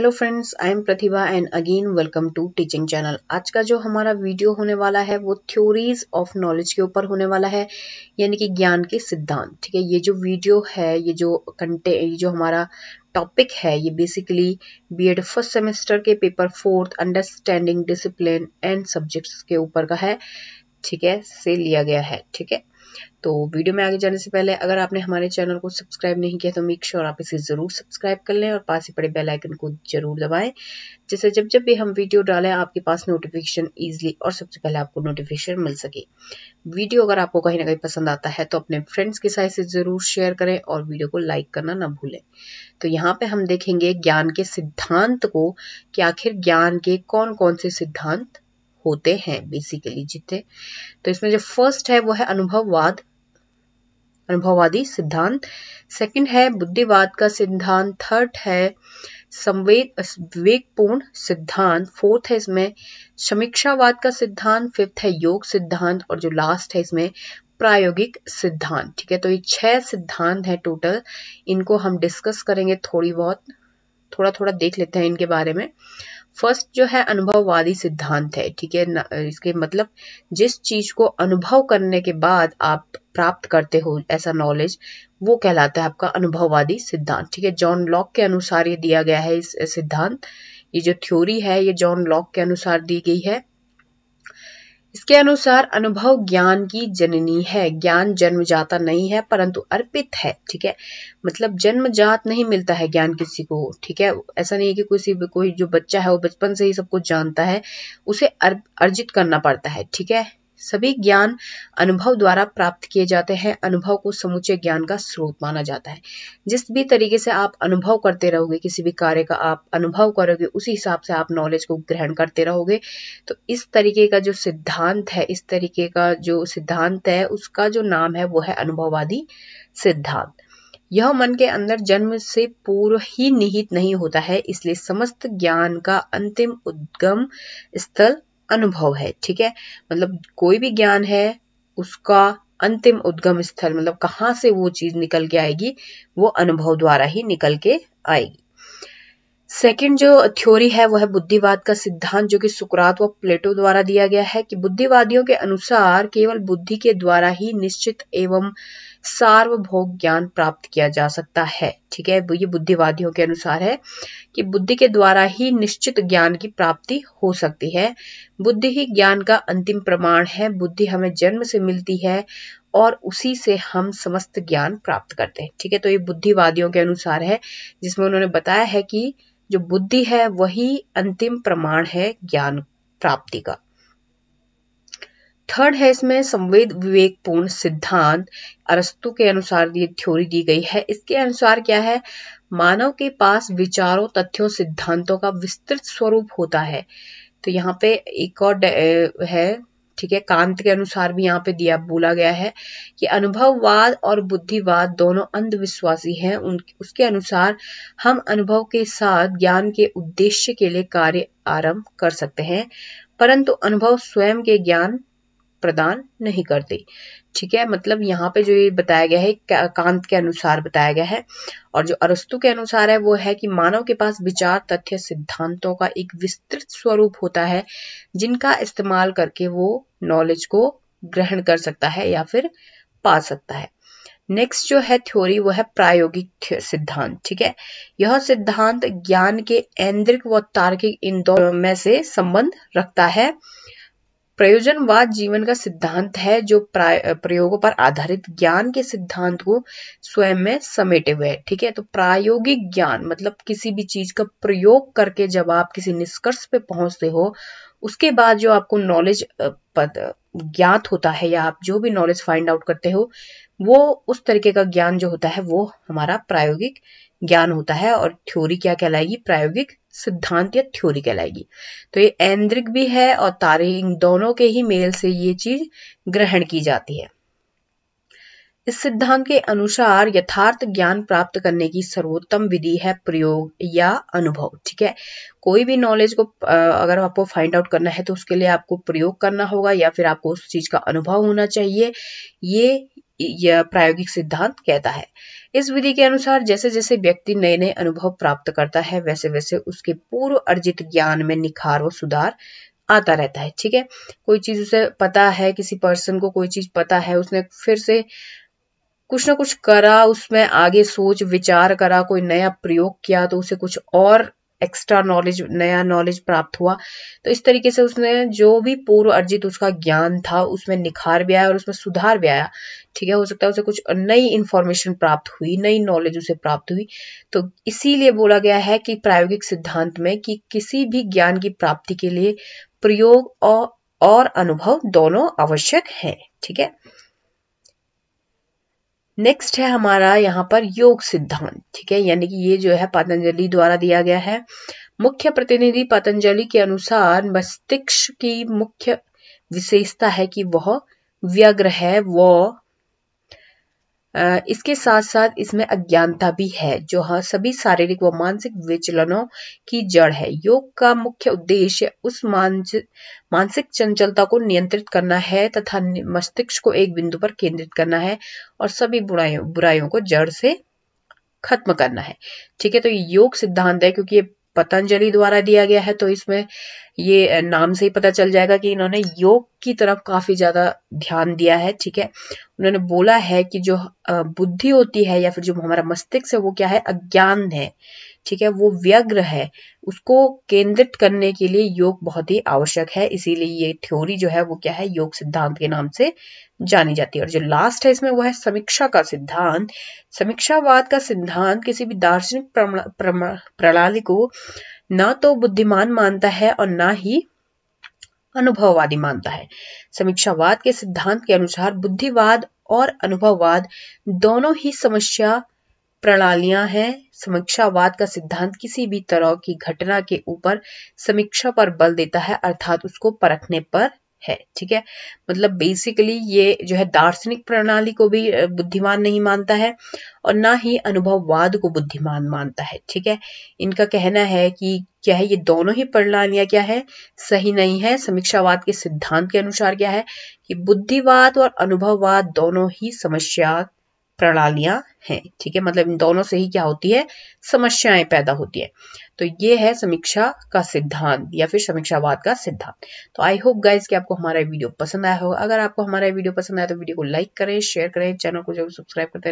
hello friends I am Pratibha and again welcome to teaching channel आज का जो हमारा वीडियो होने वाला है वो थ्योरीज ऑफ नॉलेज के ऊपर होने वाला है यानी कि ज्ञान के सिद्धांत ठीक है ये जो वीडियो है ये जो कंटे ये जो हमारा टॉपिक है ये बेसिकली बीएड फर्स्ट सेमेस्टर के paper fourth understanding discipline and subjects के ऊपर का है ठीक है से लिया गया है ठीक है तो वीडियो में आगे जाने से पहले अगर आपने हमारे चैनल को सब्सक्राइब नहीं किया तो मेक श्योर आप इसे ज़रूर सब्सक्राइब कर लें और पास ही पड़े बेल आइकन को ज़रूर दबाएं जैसे जब जब भी हम वीडियो डालें आपके पास नोटिफिकेशन ईजिली और सबसे पहले आपको नोटिफिकेशन मिल सके वीडियो अगर आपको कहीं ना कहीं पसंद आता है तो अपने फ्रेंड्स के साथ इसे ज़रूर शेयर करें और वीडियो को लाइक करना ना भूलें तो यहाँ पर हम देखेंगे ज्ञान के सिद्धांत को कि आखिर ज्ञान के कौन कौन से सिद्धांत होते हैं बेसिकली जितने तो इसमें जो फर्स्ट है वो है अनुभववाद अनुभववादी सिद्धांत सेकंड है बुद्धिवाद का सिद्धांत थर्ड है संवेद विवेकपूर्ण सिद्धांत फोर्थ है इसमें समीक्षावाद का सिद्धांत फिफ्थ है योग सिद्धांत और जो लास्ट है इसमें प्रायोगिक सिद्धांत ठीक है तो ये छह सिद्धांत है टोटल इनको हम डिस्कस करेंगे थोड़ी बहुत थोड़ा थोड़ा देख लेते हैं इनके बारे में फर्स्ट जो है अनुभववादी सिद्धांत है ठीक है इसके मतलब जिस चीज को अनुभव करने के बाद आप प्राप्त करते हो ऐसा नॉलेज वो कहलाता है आपका अनुभववादी सिद्धांत ठीक है जॉन लॉक के अनुसार ये दिया गया है इस सिद्धांत ये जो थ्योरी है ये जॉन लॉक के अनुसार दी गई है इसके अनुसार अनुभव ज्ञान की जननी है ज्ञान जन्म जाता नहीं है परंतु अर्पित है ठीक है मतलब जन्म जात नहीं मिलता है ज्ञान किसी को ठीक है ऐसा नहीं है कि कोई कोई जो बच्चा है वो बचपन से ही सब कुछ जानता है उसे अर्जित करना पड़ता है ठीक है सभी ज्ञान अनुभव द्वारा प्राप्त किए जाते हैं अनुभव को समुचे ज्ञान का स्रोत माना जाता है जिस भी तरीके से आप अनुभव करते रहोगे किसी भी कार्य का आप अनुभव करोगे उसी हिसाब से आप नॉलेज को ग्रहण करते रहोगे तो इस तरीके का जो सिद्धांत है इस तरीके का जो सिद्धांत है उसका जो नाम है वो है अनुभववादी सिद्धांत यह मन के अंदर जन्म से पूर्व ही निहित नहीं होता है इसलिए समस्त ज्ञान का अंतिम उद्गम स्थल अनुभव है ठीक है मतलब कोई भी ज्ञान है उसका अंतिम उद्गम स्थल मतलब कहाँ से वो चीज निकल के आएगी वो अनुभव द्वारा ही निकल के आएगी सेकंड जो थ्योरी है वह है बुद्धिवाद का सिद्धांत जो कि सुकरात व प्लेटो द्वारा दिया गया है कि बुद्धिवादियों के अनुसार केवल बुद्धि के द्वारा ही निश्चित एवं सार्वभौम ज्ञान प्राप्त किया जा सकता है ठीक है ये बुद्धिवादियों के अनुसार है कि बुद्धि के द्वारा ही निश्चित ज्ञान की प्राप्ति हो सकती है बुद्धि ही ज्ञान का अंतिम प्रमाण है बुद्धि हमें जन्म से मिलती है और उसी से हम समस्त ज्ञान प्राप्त करते हैं ठीक है तो ये बुद्धिवादियों के अनुसार है जिसमें उन्होंने बताया है कि जो बुद्धि है वही अंतिम प्रमाण है ज्ञान प्राप्ति का थर्ड है इसमें संवेद विवेकपूर्ण सिद्धांत अरस्तु के अनुसार ये थ्योरी दी गई है इसके अनुसार क्या है मानव के पास विचारों तथ्यों सिद्धांतों का विस्तृत स्वरूप होता है तो यहाँ पे एक और है ठीक है कांत के अनुसार भी यहाँ पे दिया बोला गया है कि अनुभववाद और बुद्धिवाद दोनों अंधविश्वासी हैं उन उसके अनुसार हम अनुभव के साथ ज्ञान के उद्देश्य के लिए कार्य आरंभ कर सकते हैं परंतु अनुभव स्वयं के ज्ञान प्रदान नहीं करते ठीक है मतलब यहाँ पे जो ये बताया गया है कांत के अनुसार बताया गया है और जो अरस्तु के अनुसार है वो है कि मानव के पास विचार तथ्य सिद्धांतों का एक विस्तृत स्वरूप होता है जिनका इस्तेमाल करके वो नॉलेज को ग्रहण कर सकता है या फिर पा सकता है नेक्स्ट जो है थ्योरी वो है प्रायोगिक सिद्धांत ठीक है यह सिद्धांत ज्ञान के ऐन्द्रिक व तार्किक इन दोनों में से संबंध रखता है प्रयोजनवाद जीवन का सिद्धांत है जो प्रयोगों पर आधारित ज्ञान के सिद्धांत को स्वयं में समेटे हुए है ठीक है तो प्रायोगिक ज्ञान मतलब किसी भी चीज का प्रयोग करके जब आप किसी निष्कर्ष पे पहुंचते हो उसके बाद जो आपको नॉलेज ज्ञात होता है या आप जो भी नॉलेज फाइंड आउट करते हो वो उस तरीके का ज्ञान जो होता है वो हमारा प्रायोगिक ज्ञान होता है और थ्योरी क्या कहलाएगी प्रायोगिक सिद्धांत या थ्योरी कहलाएगी तो ये ऐन्द्रिक भी है और तारे दोनों के ही मेल से ये चीज ग्रहण की जाती है इस सिद्धांत के अनुसार यथार्थ ज्ञान प्राप्त करने की सर्वोत्तम विधि है प्रयोग या अनुभव ठीक है कोई भी नॉलेज को अगर आपको फाइंड आउट करना है तो उसके लिए आपको प्रयोग करना होगा या फिर आपको उस चीज का अनुभव होना चाहिए ये यह प्रायोगिक सिद्धांत कहता है इस विधि के अनुसार जैसे जैसे व्यक्ति नए नए अनुभव प्राप्त करता है वैसे वैसे उसके पूर्व अर्जित ज्ञान में निखार व सुधार आता रहता है ठीक है कोई चीज उसे पता है किसी पर्सन को कोई चीज पता है उसने फिर से कुछ ना कुछ करा उसमें आगे सोच विचार करा कोई नया प्रयोग किया तो उसे कुछ और एक्स्ट्रा नॉलेज नया नॉलेज प्राप्त हुआ तो इस तरीके से उसने जो भी पूर्व अर्जित उसका ज्ञान था उसमें निखार भी आया और उसमें सुधार भी आया ठीक है हो सकता है उसे कुछ नई इन्फॉर्मेशन प्राप्त हुई नई नॉलेज उसे प्राप्त हुई तो इसीलिए बोला गया है कि प्रायोगिक सिद्धांत में कि किसी भी ज्ञान की प्राप्ति के लिए प्रयोग और, और अनुभव दोनों आवश्यक है ठीक है नेक्स्ट है हमारा यहाँ पर योग सिद्धांत ठीक है यानी कि ये जो है पतंजलि द्वारा दिया गया है मुख्य प्रतिनिधि पतंजलि के अनुसार मस्तिष्क की मुख्य विशेषता है कि वह व्यग्र है वह इसके साथ साथ इसमें अज्ञानता भी है जो हाँ सभी शारीरिक व मानसिक विचलनों की जड़ है योग का मुख्य उद्देश्य उस मानसिक चंचलता को नियंत्रित करना है तथा मस्तिष्क को एक बिंदु पर केंद्रित करना है और सभी बुराइयों बुराइयों को जड़ से खत्म करना है ठीक है तो ये योग सिद्धांत है क्योंकि ये पतंजलि द्वारा दिया गया है तो इसमें ये नाम से ही पता चल जाएगा कि इन्होंने योग की तरफ काफी ज्यादा ध्यान दिया है ठीक है उन्होंने बोला है कि जो बुद्धि होती है या फिर जो हमारा मस्तिष्क है वो क्या है अज्ञान है ठीक है वो व्यग्र है उसको केंद्रित करने के लिए योग बहुत ही आवश्यक है इसीलिए ये थ्योरी जो है वो क्या है योग सिद्धांत के नाम से जानी जाती है और जो लास्ट है इसमें वो है समीक्षा का सिद्धांत समीक्षावाद का सिद्धांत किसी भी दार्शनिक प्रणाली को ना तो बुद्धिमान मानता है और ना ही अनुभववादी मानता है समीक्षावाद के सिद्धांत के अनुसार बुद्धिवाद और अनुभववाद दोनों ही समस्या प्रणालियां हैं समीक्षावाद का सिद्धांत किसी भी तरह की घटना के ऊपर समीक्षा पर बल देता है अर्थात उसको परखने पर है ठीक है मतलब बेसिकली ये जो है दार्शनिक प्रणाली को भी बुद्धिमान नहीं मानता है और ना ही अनुभववाद को बुद्धिमान मानता है ठीक है इनका कहना है कि क्या है ये दोनों ही प्रणालियां क्या है सही नहीं है समीक्षावाद के सिद्धांत के अनुसार क्या है कि बुद्धिवाद और अनुभववाद दोनों ही समस्या प्रणालियां हैं ठीक है मतलब इन दोनों से ही क्या होती है समस्याएं पैदा होती है तो ये है समीक्षा का सिद्धांत या फिर समीक्षावाद का सिद्धांत तो आई होप गाइज कि आपको हमारा वीडियो पसंद आया होगा अगर आपको हमारा वीडियो पसंद आया तो वीडियो को लाइक करें शेयर करें चैनल को जरूर सब्सक्राइब करते रहे